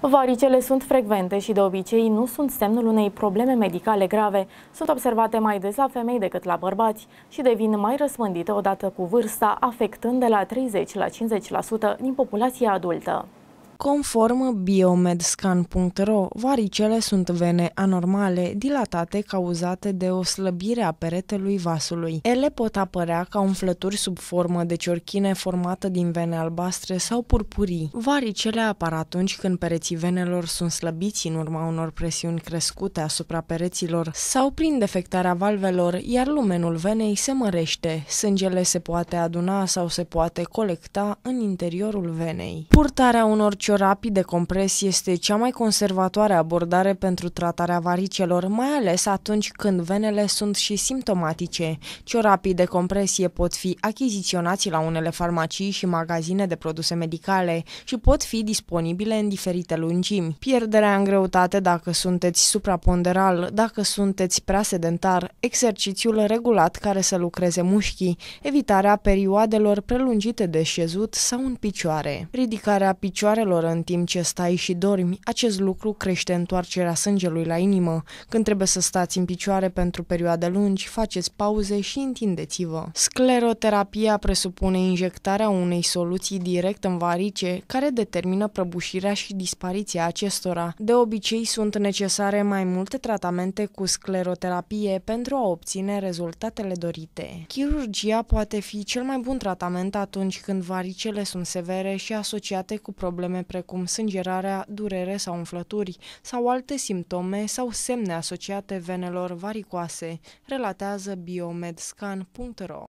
Varicele sunt frecvente și de obicei nu sunt semnul unei probleme medicale grave. Sunt observate mai des la femei decât la bărbați și devin mai răspândite odată cu vârsta, afectând de la 30 la 50% din populația adultă. Conform biomedscan.ro, varicele sunt vene anormale, dilatate, cauzate de o slăbire a peretelui vasului. Ele pot apărea ca umflături sub formă de ciorchine formată din vene albastre sau purpurii. Varicele apar atunci când pereții venelor sunt slăbiți în urma unor presiuni crescute asupra pereților sau prin defectarea valvelor, iar lumenul venei se mărește. Sângele se poate aduna sau se poate colecta în interiorul venei. Purtarea unor deci rapid de compres este cea mai conservatoare abordare pentru tratarea varicelor, mai ales atunci când venele sunt și simptomatice. rapid de compresie pot fi achiziționați la unele farmacii și magazine de produse medicale și pot fi disponibile în diferite lungimi. Pierderea în greutate dacă sunteți supraponderal, dacă sunteți prea sedentar, exercițiul regulat care să lucreze mușchii, evitarea perioadelor prelungite de șezut sau în picioare, ridicarea picioarelor dolor în timp ce stai și dormi, acest lucru crește întoarcerea sângelui la inimă. Când trebuie să stați în picioare pentru perioade lungi, faceți pauze și întindeți-vă. Scleroterapia presupune injectarea unei soluții direct în varice, care determină prăbușirea și dispariția acestora. De obicei sunt necesare mai multe tratamente cu scleroterapie pentru a obține rezultatele dorite. Chirurgia poate fi cel mai bun tratament atunci când varicele sunt severe și asociate cu probleme precum sângerarea, durere sau umflături, sau alte simptome sau semne asociate venelor varicoase, relatează biomedscan.ro.